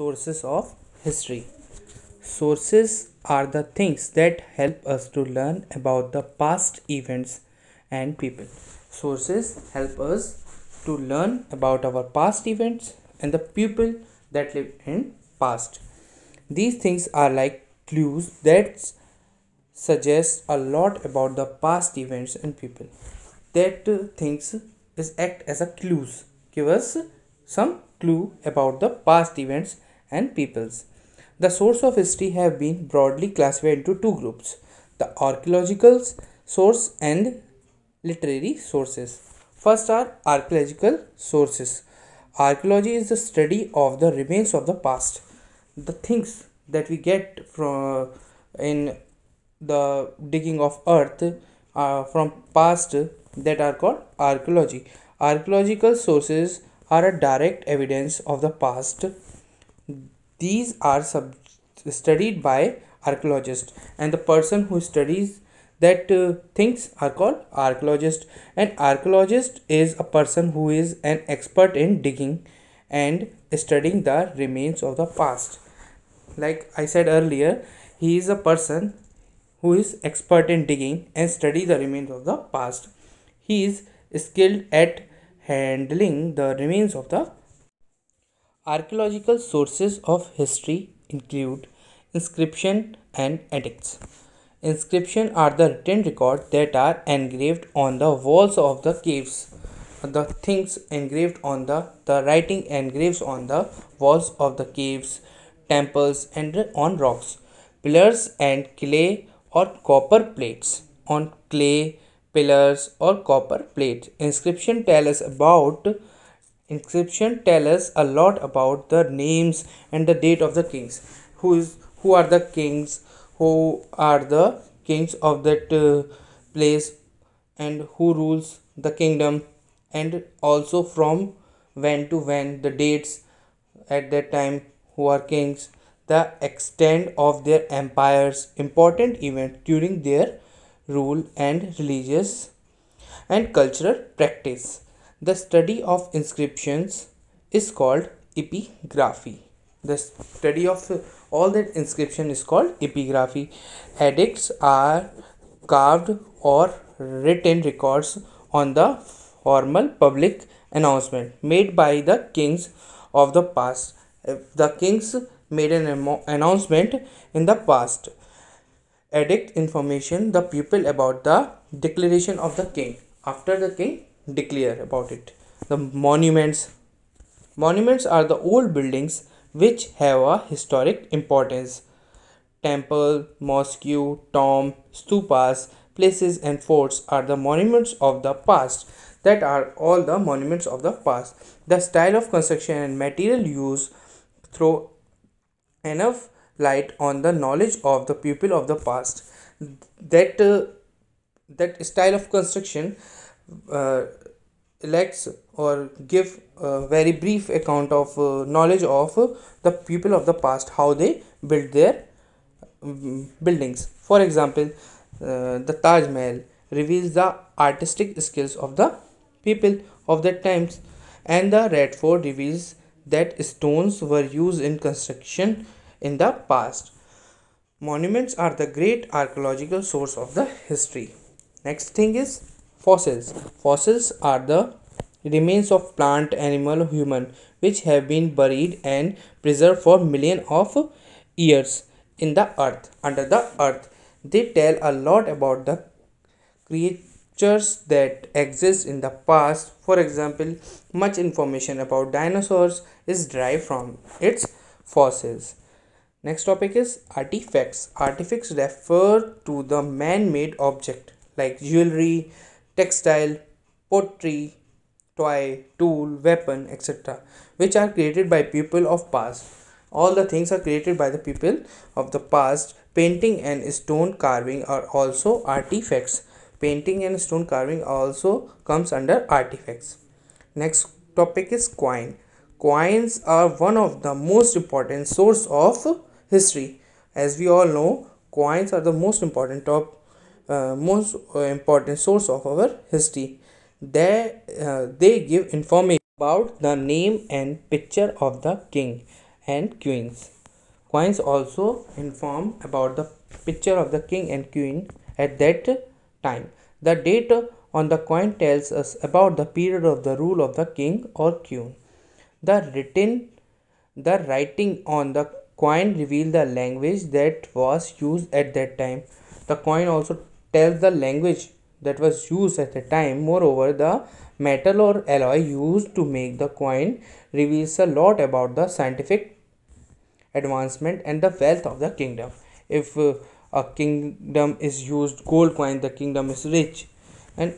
sources of history. Sources are the things that help us to learn about the past events and people. Sources help us to learn about our past events and the people that live in past. These things are like clues that suggest a lot about the past events and people. That uh, things is act as a clues. Give us some clue about the past events and peoples. The source of history have been broadly classified into two groups the archaeological source and literary sources. First are archaeological sources. Archaeology is the study of the remains of the past. The things that we get from in the digging of earth uh, from past that are called archaeology. Archaeological sources are a direct evidence of the past these are sub- studied by archaeologists, and the person who studies that uh, things are called archaeologist and archaeologist is a person who is an expert in digging and studying the remains of the past like i said earlier he is a person who is expert in digging and study the remains of the past he is skilled at handling the remains of the Archaeological sources of history include inscription and edicts. Inscription are the written records that are engraved on the walls of the caves. The things engraved on the the writing engraves on the walls of the caves, temples, and on rocks, pillars, and clay or copper plates. On clay, pillars, or copper plates, inscription tell us about inscription tell us a lot about the names and the date of the kings who is who are the kings who are the kings of that uh, place and who rules the kingdom and also from when to when the dates at that time who are kings the extent of their empires important event during their rule and religious and cultural practice the study of inscriptions is called epigraphy. The study of all that inscription is called epigraphy. Edicts are carved or written records on the formal public announcement made by the kings of the past. Uh, the kings made an announcement in the past. Edict information the people about the declaration of the king after the king declare about it. The monuments. Monuments are the old buildings which have a historic importance. Temple, mosque, tomb, stupas, places and forts are the monuments of the past. That are all the monuments of the past. The style of construction and material used throw enough light on the knowledge of the people of the past. That uh, that style of construction uh, elects or give a very brief account of uh, knowledge of uh, the people of the past how they built their um, buildings for example uh, the taj mahal reveals the artistic skills of the people of that times and the red fort reveals that stones were used in construction in the past monuments are the great archaeological source of the history next thing is fossils fossils are the remains of plant animal human which have been buried and preserved for millions of years in the earth under the earth they tell a lot about the creatures that exist in the past for example much information about dinosaurs is derived from its fossils next topic is artifacts artifacts refer to the man-made object like jewelry textile, pottery, toy, tool, weapon, etc., which are created by people of past. All the things are created by the people of the past. Painting and stone carving are also artifacts. Painting and stone carving also comes under artifacts. Next topic is coin. Coins are one of the most important source of history. As we all know, coins are the most important top uh, most uh, important source of our history they, uh, they give information about the name and picture of the king and queens coins also inform about the picture of the king and queen at that time the date on the coin tells us about the period of the rule of the king or queen the written the writing on the coin reveals the language that was used at that time the coin also tells the language that was used at the time. Moreover, the metal or alloy used to make the coin reveals a lot about the scientific advancement and the wealth of the kingdom. If uh, a kingdom is used gold coin, the kingdom is rich, and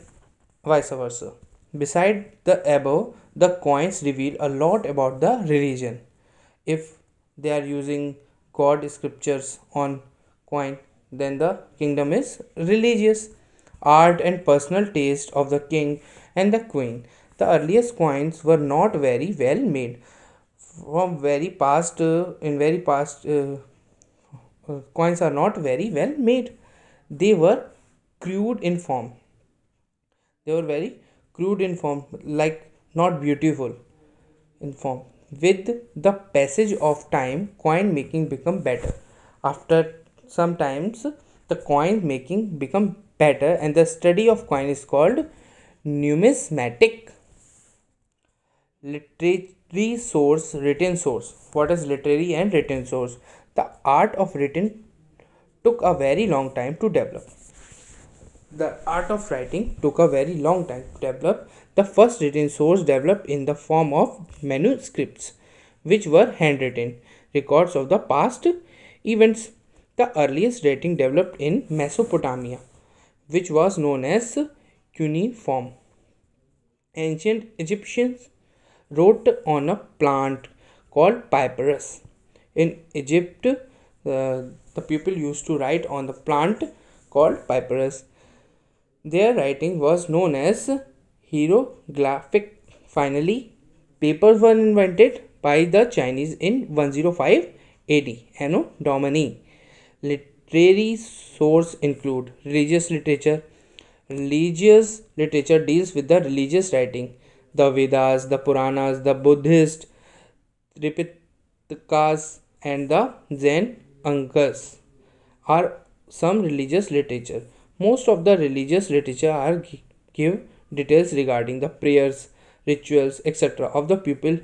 vice versa. Beside the above, the coins reveal a lot about the religion. If they are using God scriptures on coin, then the kingdom is religious art and personal taste of the king and the queen. The earliest coins were not very well made. From very past, uh, in very past, uh, uh, coins are not very well made. They were crude in form. They were very crude in form, like not beautiful in form. With the passage of time, coin making become better. After sometimes the coin making become better and the study of coin is called numismatic literary source written source what is literary and written source the art of written took a very long time to develop the art of writing took a very long time to develop. The first written source developed in the form of manuscripts, which were handwritten records of the past events. The earliest writing developed in Mesopotamia, which was known as cuneiform. Ancient Egyptians wrote on a plant called papyrus. In Egypt, uh, the people used to write on the plant called papyrus. Their writing was known as hieroglyphic. Finally, papers were invented by the Chinese in 105 AD, Anno Domini. Literary source include religious literature. Religious literature deals with the religious writing, the Vedas, the Puranas, the Buddhist Tripitakas, and the Zen Angas are some religious literature. Most of the religious literature are give details regarding the prayers, rituals, etc. of the people,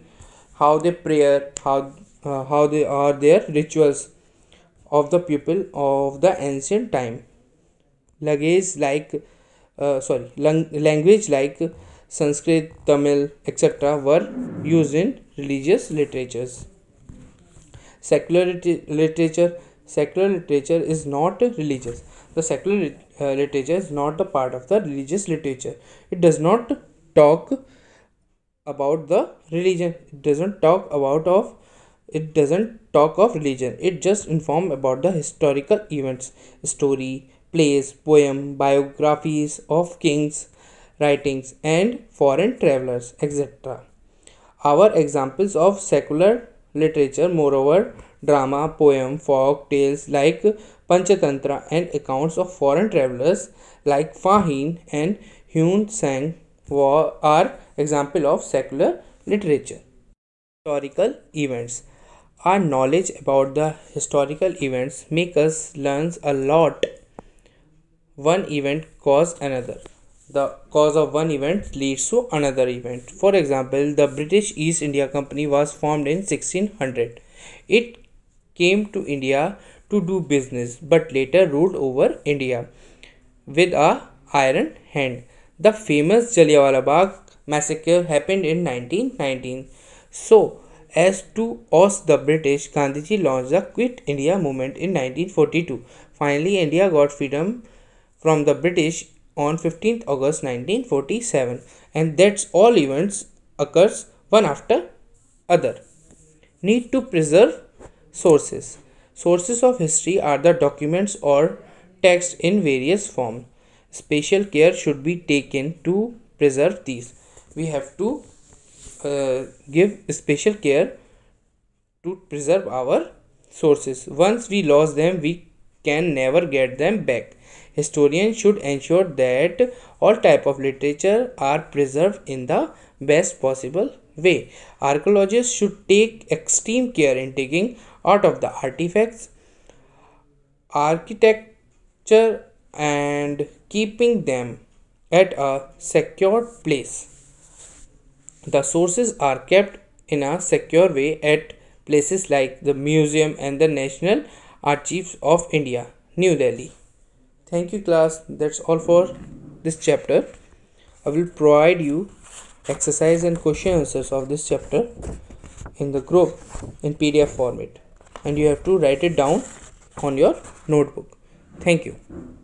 how they pray, how uh, how they are their rituals of the people of the ancient time luggage like uh, sorry lang- language like sanskrit tamil etc were used in religious literatures secular literature secular literature is not religious the secular lit- uh, literature is not the part of the religious literature it does not talk about the religion it doesn't talk about of it doesn't talk of religion it just inform about the historical events story plays poem biographies of kings writings and foreign travelers etc our examples of secular literature moreover drama poem folk tales like panchatantra and accounts of foreign travelers like fahin and hyun sang are example of secular literature historical events our knowledge about the historical events make us learn a lot. One event cause another. The cause of one event leads to another event. For example, the British East India Company was formed in 1600. It came to India to do business but later ruled over India with a iron hand. The famous Jallianwala Bagh massacre happened in 1919. So, as to oust the British, Gandhiji launched the Quit India movement in 1942. Finally, India got freedom from the British on 15th August 1947 and that's all events occurs one after other. Need to preserve sources. Sources of history are the documents or text in various form. Special care should be taken to preserve these. We have to uh, give special care to preserve our sources. Once we lost them, we can never get them back. Historians should ensure that all type of literature are preserved in the best possible way. Archaeologists should take extreme care in digging out of the artifacts, architecture and keeping them at a secure place. The sources are kept in a secure way at places like the museum and the National Archives of India, New Delhi. Thank you, class. That's all for this chapter. I will provide you exercise and question answers of this chapter in the group in PDF format and you have to write it down on your notebook. Thank you.